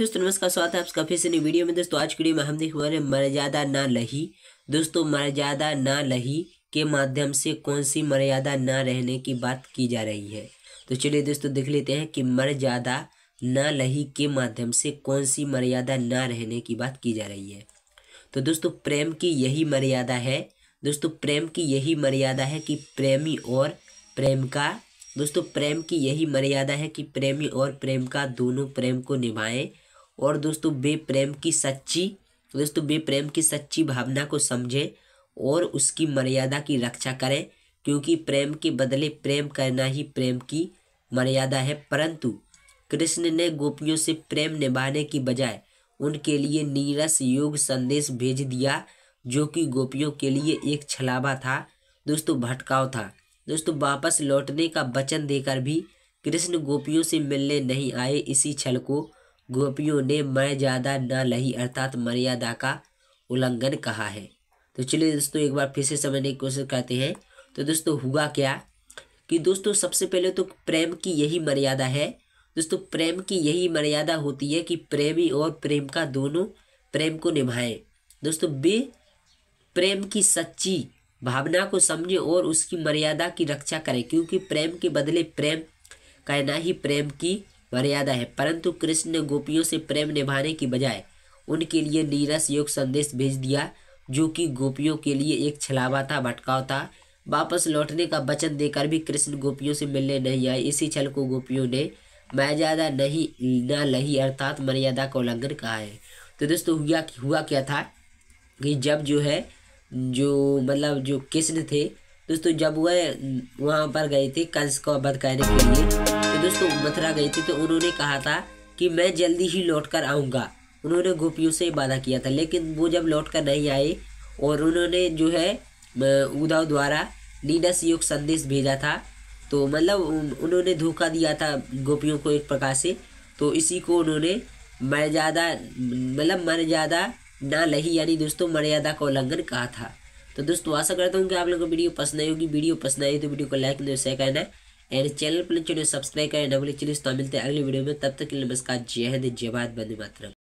दोस्तों नमस्कार स्वागत है आपका फिर से नई वीडियो में दोस्तों आज की वीडियो में हम देखने वाले मर्यादा ना लही दोस्तों मर्यादा ना लही के माध्यम से कौन सी मर्यादा ना रहने की बात की जा रही है तो चलिए दोस्तों देख लेते हैं कि मर्यादा ना लही के माध्यम से कौन सी मर्यादा ना रहने की बात की जा रही है तो दोस्तों प्रेम की यही मर्यादा है दोस्तों प्रेम की यही मर्यादा है कि प्रेमी और प्रेम का दोस्तों प्रेम की यही मर्यादा है कि प्रेमी और प्रेम का दोनों प्रेम को निभाएं और दोस्तों बेप्रेम की सच्ची दोस्तों बेप्रेम की सच्ची भावना को समझें और उसकी मर्यादा की रक्षा करें क्योंकि प्रेम के बदले प्रेम करना ही प्रेम की मर्यादा है परंतु कृष्ण ने गोपियों से प्रेम निभाने की बजाय उनके लिए नीरस योग संदेश भेज दिया जो कि गोपियों के लिए एक छलावा था दोस्तों भटकाव था दोस्तों वापस लौटने का वचन देकर भी कृष्ण गोपियों से मिलने नहीं आए इसी छल को गोपियों ने मैं ज़्यादा न लही अर्थात मर्यादा का उल्लंघन कहा है तो चलिए दोस्तों एक बार फिर से समझने की कोशिश करते हैं तो दोस्तों हुआ क्या कि दोस्तों सबसे पहले तो प्रेम की यही मर्यादा है दोस्तों प्रेम की यही मर्यादा होती है कि प्रेमी और प्रेम का दोनों प्रेम को निभाएं दोस्तों वे प्रेम की सच्ची भावना को समझें और उसकी मर्यादा की रक्षा करें क्योंकि प्रेम के बदले प्रेम कहना ही प्रेम की मर्यादा है परंतु कृष्ण ने गोपियों से प्रेम निभाने की बजाय उनके लिए नीरस योग संदेश भेज दिया जो कि गोपियों के लिए एक छलावा था भटकाव था वापस लौटने का वचन देकर भी कृष्ण गोपियों से मिलने नहीं आए इसी छल को गोपियों ने मर्यादा नहीं ना लही अर्थात मर्यादा का उल्लंघन कहा है तो दोस्तों हुआ हुआ क्या था कि जब जो है जो मतलब जो कृष्ण थे दोस्तों जब वह वहाँ पर गए थे कंस को करने के लिए तो दोस्तों मथुरा गई थी तो उन्होंने कहा था कि मैं जल्दी ही लौट कर आऊँगा उन्होंने गोपियों से वादा किया था लेकिन वो जब लौट कर नहीं आए और उन्होंने जो है उद्धव द्वारा नीडस योग संदेश भेजा था तो मतलब उन्होंने धोखा दिया था गोपियों को एक प्रकार से तो इसी को उन्होंने मर्यादा मतलब मर्यादा ना लही यानी दोस्तों मर्यादा का उल्लंघन कहा था तो दोस्तों आशा करता हूँ कि आप लोगों को वीडियो पसंद आई होगी वीडियो पसंद आई तो वीडियो को लाइक दो शेयर करना है एंड चैनल पर चुनिए सब्सक्राइब करें डबल चलिए तो मिलते हैं अगले वीडियो में तब तक के लिए नमस्कार जय हिंद जय भारत बंदे मातरम